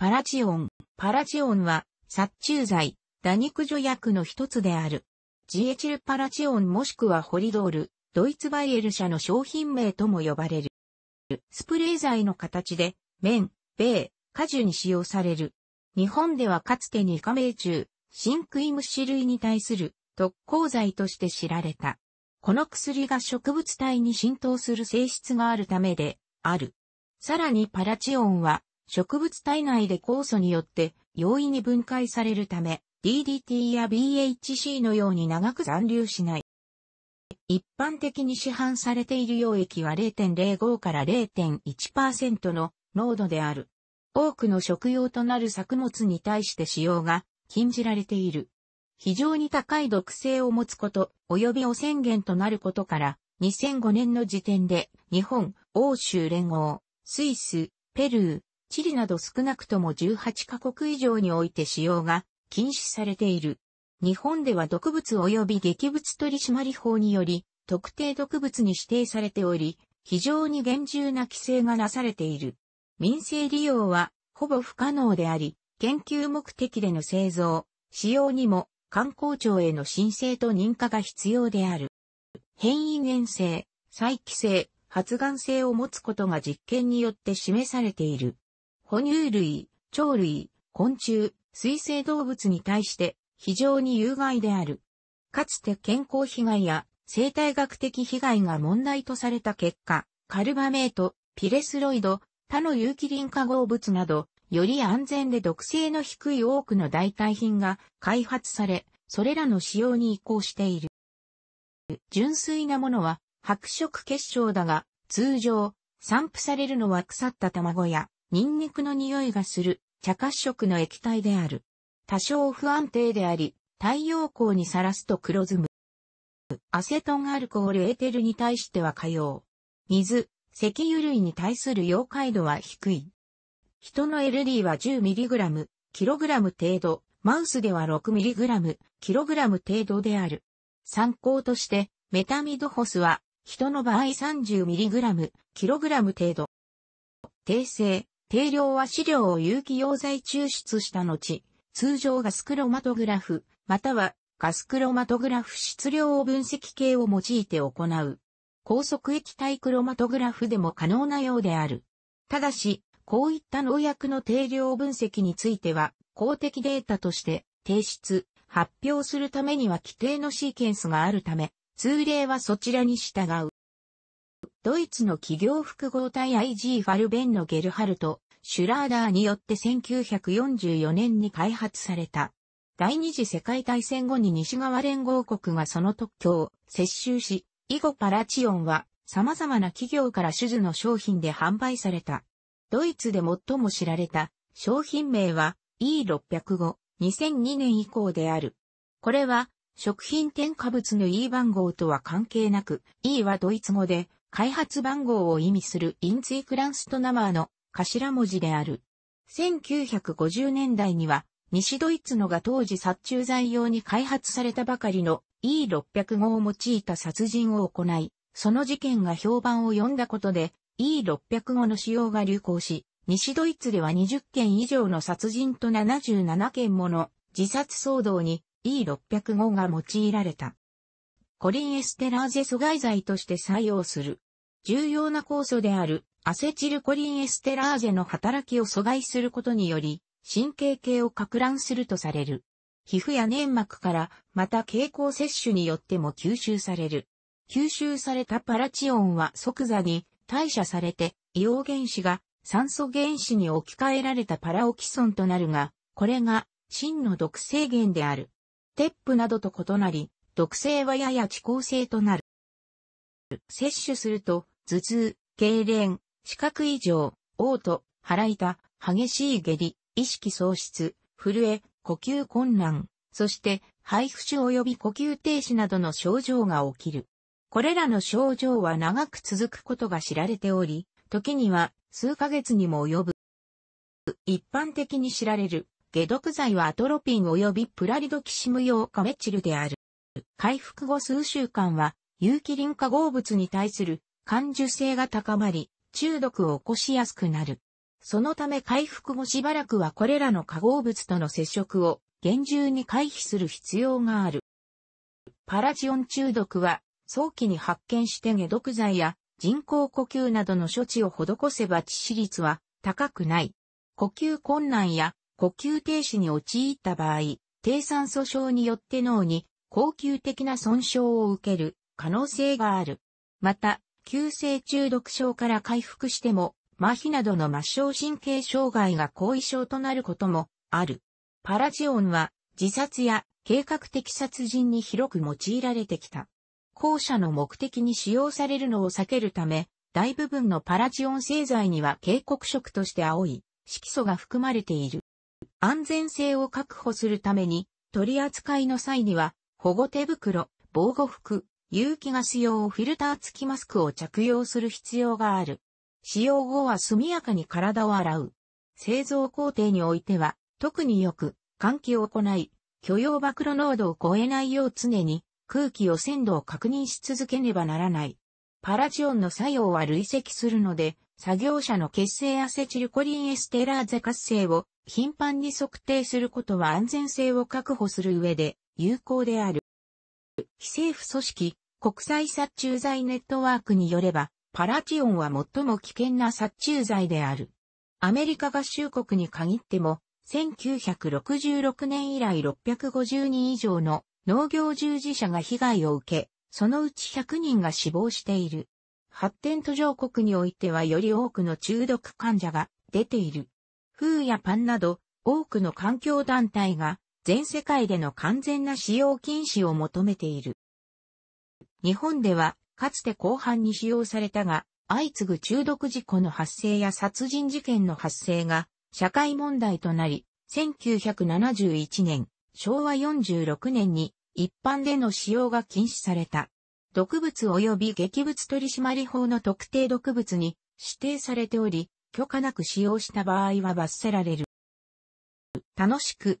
パラチオン。パラチオンは、殺虫剤、打肉除薬の一つである。ジエチルパラチオンもしくはホリドール、ドイツバイエル社の商品名とも呼ばれる。スプレー剤の形で、綿、米、果樹に使用される。日本ではかつてに加盟中、クイム種類に対する特効剤として知られた。この薬が植物体に浸透する性質があるためで、ある。さらにパラチオンは植物体内で酵素によって容易に分解されるため、DDT や BHC のように長く残留しない。一般的に市販されている溶液は0.05から0.1%の濃度である。多くの食用となる作物に対して使用が禁じられている。非常に高い毒性を持つこと、及び汚染源となることから、2005年の時点で、日本、欧州連合、スイス、ペルー、チリなど少なくとも18カ国以上において使用が禁止されている。日本では毒物及び劇物取締法により、特定毒物に指定されており、非常に厳重な規制がなされている。民生利用はほぼ不可能であり、研究目的での製造、使用にも観光庁への申請と認可が必要である。変異原性、再帰性、発がん性を持つことが実験によって示されている。哺乳類、鳥類、昆虫、水生動物に対して非常に有害である。かつて健康被害や生態学的被害が問題とされた結果、カルバメート、ピレスロイド、他の有機リン化合物など、より安全で毒性の低い多くの代替品が開発され、それらの使用に移行している。純粋なものは白色結晶だが、通常、散布されるのは腐った卵やニンニクの匂いがする茶褐色の液体である。多少不安定であり、太陽光にさらすと黒ずむ。アセトンアルコールエーテルに対しては火曜。水、石油類に対する溶解度は低い。人の LD は 10mg、kg 程度、マウスでは 6mg、kg 程度である。参考として、メタミドホスは、人の場合 30mg、kg 程度。訂正、定量は資料を有機溶剤抽出した後、通常ガスクロマトグラフ、またはガスクロマトグラフ質量を分析系を用いて行う。高速液体クロマトグラフでも可能なようである。ただし、こういった農薬の定量分析については、公的データとして提出、発表するためには規定のシーケンスがあるため、通例はそちらに従う。ドイツの企業複合体 IG ファルベンのゲルハルト、シュラーダーによって1944年に開発された。第二次世界大戦後に西側連合国がその特許を接収し、以後パラチオンは様々な企業から手術の商品で販売された。ドイツで最も知られた商品名は E605、2002年以降である。これは食品添加物の E 番号とは関係なく、E はドイツ語で開発番号を意味するインツイクランストナマーの頭文字である。1950年代には、西ドイツのが当時殺虫剤用に開発されたばかりの e 6 0 5を用いた殺人を行い、その事件が評判を呼んだことで e 6 0 5の使用が流行し、西ドイツでは20件以上の殺人と77件もの自殺騒動に e 6 0 5が用いられた。コリンエステラーゼ阻害剤として採用する。重要な酵素であるアセチルコリンエステラーゼの働きを阻害することにより、神経系を拡乱するとされる。皮膚や粘膜から、また経口摂取によっても吸収される。吸収されたパラチオンは即座に代謝されて、硫黄原子が酸素原子に置き換えられたパラオキソンとなるが、これが真の毒性源である。テップなどと異なり、毒性はやや遅効性となる。摂取すると、頭痛、痙攣、視覚異常、嘔吐、腹痛、激しい下痢、意識喪失、震え、呼吸困難、そして肺不腫及び呼吸停止などの症状が起きる。これらの症状は長く続くことが知られており、時には数ヶ月にも及ぶ。一般的に知られる解毒剤はアトロピン及びプラリドキシム用カメチルである。回復後数週間は、有機ン化合物に対する感受性が高まり、中毒を起こしやすくなる。そのため回復後しばらくはこれらの化合物との接触を厳重に回避する必要がある。パラジオン中毒は早期に発見して解毒剤や人工呼吸などの処置を施せば致死率は高くない。呼吸困難や呼吸停止に陥った場合、低酸素症によって脳に恒久的な損傷を受ける可能性がある。また、急性中毒症から回復しても、麻痺などの末梢神経障害が後遺症となることもある。パラジオンは自殺や計画的殺人に広く用いられてきた。後者の目的に使用されるのを避けるため、大部分のパラジオン製剤には警告色として青い色素が含まれている。安全性を確保するために取り扱いの際には保護手袋、防護服、有機ガス用フィルター付きマスクを着用する必要がある。使用後は速やかに体を洗う。製造工程においては、特によく、換気を行い、許容曝露濃度を超えないよう常に、空気汚染度を確認し続けねばならない。パラジオンの作用は累積するので、作業者の血清アセチルコリンエステラーゼ活性を頻繁に測定することは安全性を確保する上で有効である。非政府組織、国際殺虫剤ネットワークによれば、パラチオンは最も危険な殺虫剤である。アメリカ合衆国に限っても、1966年以来650人以上の農業従事者が被害を受け、そのうち100人が死亡している。発展途上国においてはより多くの中毒患者が出ている。風やパンなど多くの環境団体が全世界での完全な使用禁止を求めている。日本では、かつて後半に使用されたが、相次ぐ中毒事故の発生や殺人事件の発生が社会問題となり、1971年、昭和46年に一般での使用が禁止された。毒物及び劇物取締法の特定毒物に指定されており、許可なく使用した場合は罰せられる。楽しく